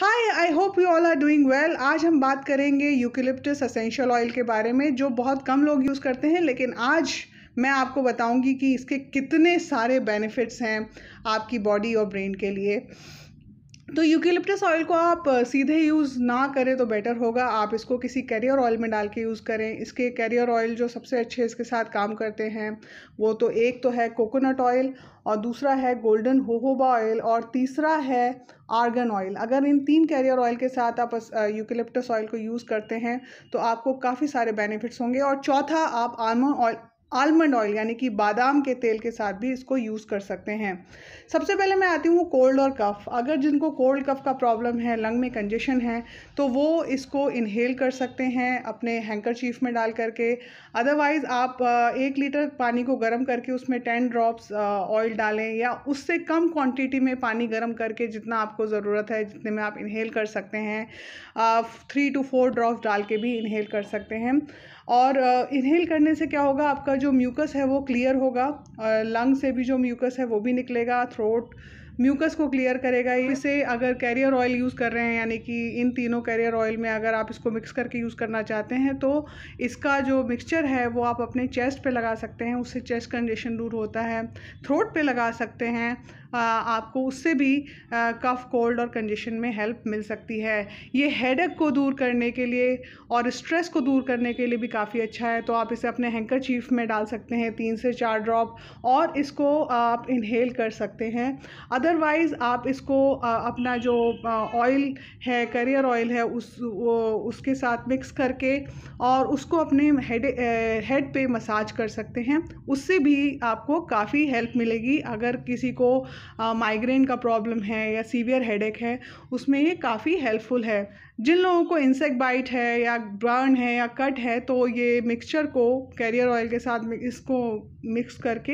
hi I hope you all are doing well आज हम बात करेंगे यूकिलिप्टस असेंशियल ऑयल के बारे में जो बहुत कम लोग यूज़ करते हैं लेकिन आज मैं आपको बताऊंगी कि इसके कितने सारे बेनिफिट्स हैं आपकी बॉडी और ब्रेन के लिए तो यूकेलिप्टस ऑयल को आप सीधे यूज़ ना करें तो बेटर होगा आप इसको किसी कैरियर ऑयल में डाल के यूज़ करें इसके कैरियर ऑयल जो सबसे अच्छे इसके साथ काम करते हैं वो तो एक तो है कोकोनट ऑयल और दूसरा है गोल्डन होहोबा ऑयल और तीसरा है आर्गन ऑयल अगर इन तीन कैरियर ऑयल के साथ आप यूकेलिप्टस ऑयल को यूज़ करते हैं तो आपको काफ़ी सारे बेनिफिट्स होंगे और चौथा आप आलमंड ऑयल आलमंड ऑयल यानी कि बादाम के तेल के साथ भी इसको यूज़ कर सकते हैं सबसे पहले मैं आती हूँ कोल्ड और कफ़ अगर जिनको कोल्ड कफ़ का प्रॉब्लम है लंग में कंजेशन है तो वो इसको इनहेल कर सकते हैं अपने हैंकर में डाल करके अदरवाइज़ आप एक लीटर पानी को गर्म करके उसमें टेन ड्रॉप्स ऑयल डालें या उससे कम क्वान्टिटी में पानी गर्म करके जितना आपको ज़रूरत है जितने में आप इनहेल कर सकते हैं थ्री टू फोर ड्रॉप्स डाल के भी इनहेल कर सकते हैं और इनहेल करने से क्या होगा आपका जो म्यूकस है वो क्लियर होगा लंग से भी जो म्यूकस है वो भी निकलेगा थ्रोट म्यूकस को क्लियर करेगा इसे अगर कैरियर ऑयल यूज़ कर रहे हैं यानी कि इन तीनों कैरियर ऑयल में अगर आप इसको मिक्स करके यूज़ करना चाहते हैं तो इसका जो मिक्सचर है वो आप अपने चेस्ट पे लगा सकते हैं उससे चेस्ट कंजेशन दूर होता है थ्रोट पे लगा सकते हैं आपको उससे भी कफ़ कोल्ड और कंजेशन में हेल्प मिल सकती है ये हेडक को दूर करने के लिए और स्ट्रेस को दूर करने के लिए भी काफ़ी अच्छा है तो आप इसे अपने हैंकर चीफ में डाल सकते हैं तीन से चार ड्रॉप और इसको आप इनहेल कर सकते हैं अदरवाइज़ आप इसको अपना जो ऑयल है करियर ऑयल है उस उसके साथ मिक्स करके और उसको अपने हेड हेड पे मसाज कर सकते हैं उससे भी आपको काफ़ी हेल्प मिलेगी अगर किसी को माइग्रेन का प्रॉब्लम है या सीवियर हेडेक है उसमें ये काफ़ी हेल्पफुल है जिन लोगों को इंसेक्ट बाइट है या बर्न है या कट है तो ये मिक्सचर को कैरियर ऑयल के साथ इसको मिक्स करके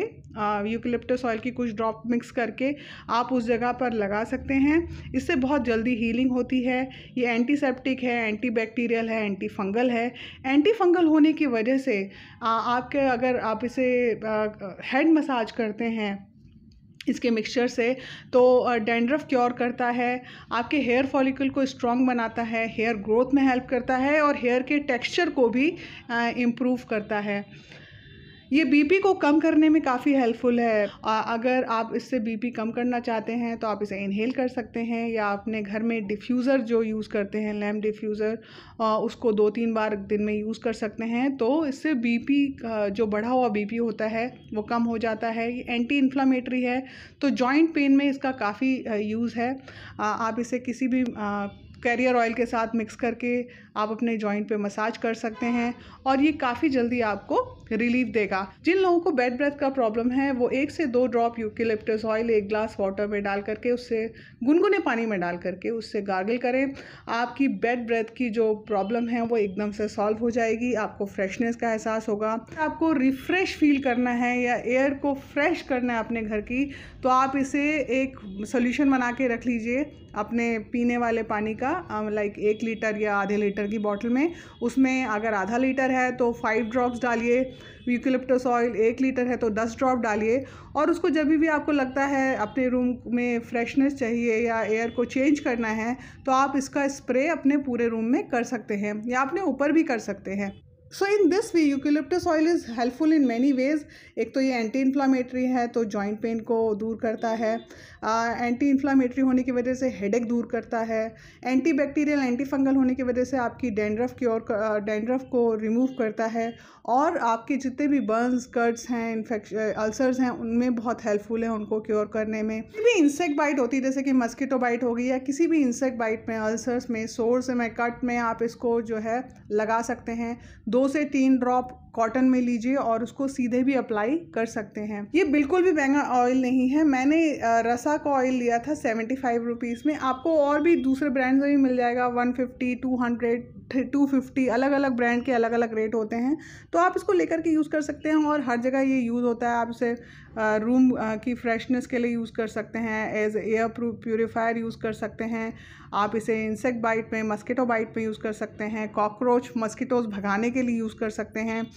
यूकलिप्टस ऑयल की कुछ ड्रॉप मिक्स करके आप उस जगह पर लगा सकते हैं इससे बहुत जल्दी हीलिंग होती है ये एंटीसेप्टिक है एंटीबैक्टीरियल है एंटी फंगल है एंटी फंगल होने की वजह से आ, आपके अगर आप इसे हेड मसाज करते हैं इसके मिक्सचर से तो डेंड्रफ क्योर करता है आपके हेयर फॉलिकल को स्ट्रॉन्ग बनाता है हेयर ग्रोथ में हेल्प करता है और हेयर के टेक्सचर को भी इम्प्रूव करता है ये बीपी को कम करने में काफ़ी हेल्पफुल है अगर आप इससे बीपी कम करना चाहते हैं तो आप इसे इनहेल कर सकते हैं या अपने घर में डिफ्यूज़र जो यूज़ करते हैं लैम्प डिफ्यूज़र उसको दो तीन बार दिन में यूज़ कर सकते हैं तो इससे बीपी जो बढ़ा हुआ बीपी होता है वो कम हो जाता है ये एंटी इन्फ्लामेटरी है तो जॉइंट पेन में इसका काफ़ी यूज़ है आप इसे किसी भी कैरियर ऑयल के साथ मिक्स करके आप अपने जॉइंट पे मसाज कर सकते हैं और ये काफ़ी जल्दी आपको रिलीफ देगा जिन लोगों को बेड ब्रेथ का प्रॉब्लम है वो एक से दो ड्रॉप यूकेलिप्टस ऑयल एक ग्लास वाटर में डाल करके उससे गुनगुने पानी में डाल करके उससे गार्गल करें आपकी बेड ब्रेथ की जो प्रॉब्लम है वो एकदम से सॉल्व हो जाएगी आपको फ्रेशनेस का एहसास होगा आपको रिफ़्रेश फील करना है या एयर को फ्रेश करना है अपने घर की तो आप इसे एक सोल्यूशन बना के रख लीजिए अपने पीने वाले पानी का लाइक एक लीटर या आधे लीटर लीटर की बॉटल में उसमें अगर आधा लीटर है तो फाइव ड्रॉप्स डालिए यूकिलिप्टस ऑयल एक लीटर है तो दस ड्रॉप डालिए और उसको जब भी आपको लगता है अपने रूम में फ्रेशनेस चाहिए या एयर को चेंज करना है तो आप इसका स्प्रे अपने पूरे रूम में कर सकते हैं या अपने ऊपर भी कर सकते हैं so in this way eucalyptus oil is helpful in many ways एक तो ये एंटी इन्फ्लामेटरी है तो जॉइंट पेन को दूर करता है एंटी इन्फ्लामेटरी होने की वजह से हेडेक दूर करता है एंटी बैक्टीरियल एंटी फंगल होने की वजह से आपकी डेंड्रफ की और डेंड्रफ को रिमूव करता है और आपके जितने भी बर्न्स कट्स हैं इन्फेक्श अल्सर्स हैं उनमें बहुत हेल्पफुल है उनको क्योर करने में किसी भी इंसेक्ट बाइट होती है जैसे कि मस्किटो बाइट हो गई या किसी भी इंसेक्ट बाइट में अल्सर्स में सोर्स में कट में आप इसको जो है लगा सकते हैं दो दो से तीन ड्रॉप कॉटन में लीजिए और उसको सीधे भी अप्लाई कर सकते हैं ये बिल्कुल भी महंगा ऑयल नहीं है मैंने रसा का ऑयल लिया था सेवेंटी फाइव रुपीज़ में आपको और भी दूसरे ब्रांड्स में भी मिल जाएगा one fifty two hundred two fifty अलग अलग ब्रांड के अलग अलग रेट होते हैं तो आप इसको लेकर के यूज़ कर सकते हैं और हर जगह ये यूज़ होता है आप इसे रूम की फ्रेशनेस के लिए यूज़ कर सकते हैं एज एयर प्योरीफायर यूज़ कर सकते हैं आप इसे इंसेक्ट बाइट में मस्किटो बाइट में यूज़ कर सकते हैं कॉकरोच मस्किटोज़ भगाने के लिए यूज़ कर सकते हैं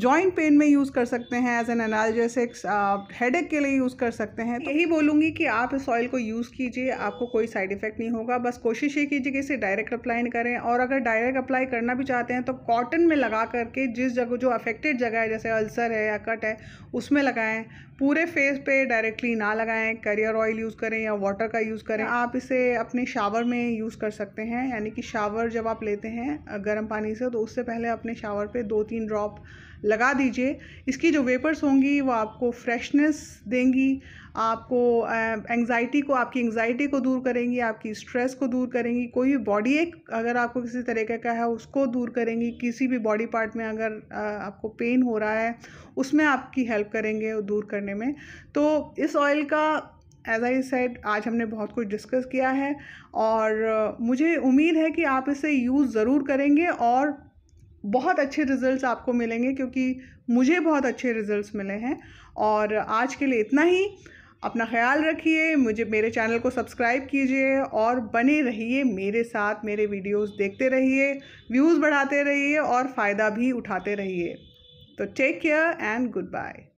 जॉइंट पेन में यूज़ कर सकते हैं एज एन एनालजेसिक्स हेड के लिए यूज़ कर सकते हैं तो यही बोलूँगी कि आप इस ऑयल को यूज़ कीजिए आपको कोई साइड इफेक्ट नहीं होगा बस कोशिश ये कीजिए कि इसे डायरेक्ट अप्लाई करें और अगर डायरेक्ट अप्लाई करना भी चाहते हैं तो कॉटन में लगा करके जिस जगह जो अफेक्टेड जगह है जैसे अल्सर है या कट है उसमें लगाएं पूरे फेस पे डायरेक्टली ना लगाएं करियर ऑयल यूज़ करें या वाटर का यूज़ करें आप इसे अपने शावर में यूज़ कर सकते हैं यानी कि शावर जब आप लेते हैं गर्म पानी से तो उससे पहले अपने शावर पे दो तीन ड्रॉप लगा दीजिए इसकी जो वेपर्स होंगी वो आपको फ्रेशनेस देंगी आपको एंग्जाइटी को आपकी एंग्जाइटी को दूर करेंगी आपकी स्ट्रेस को दूर करेंगी कोई भी बॉडी एक अगर आपको किसी तरीके का है उसको दूर करेंगी किसी भी बॉडी पार्ट में अगर आपको पेन हो रहा है उसमें आपकी हेल्प करेंगे दूर करने में तो इस ऑयल का एज आई सेड आज हमने बहुत कुछ डिस्कस किया है और मुझे उम्मीद है कि आप इसे यूज़ ज़रूर करेंगे और बहुत अच्छे रिज़ल्ट्स आपको मिलेंगे क्योंकि मुझे बहुत अच्छे रिज़ल्ट्स मिले हैं और आज के लिए इतना ही अपना ख्याल रखिए मुझे मेरे चैनल को सब्सक्राइब कीजिए और बने रहिए मेरे साथ मेरे वीडियोस देखते रहिए व्यूज़ बढ़ाते रहिए और फ़ायदा भी उठाते रहिए तो take care and good bye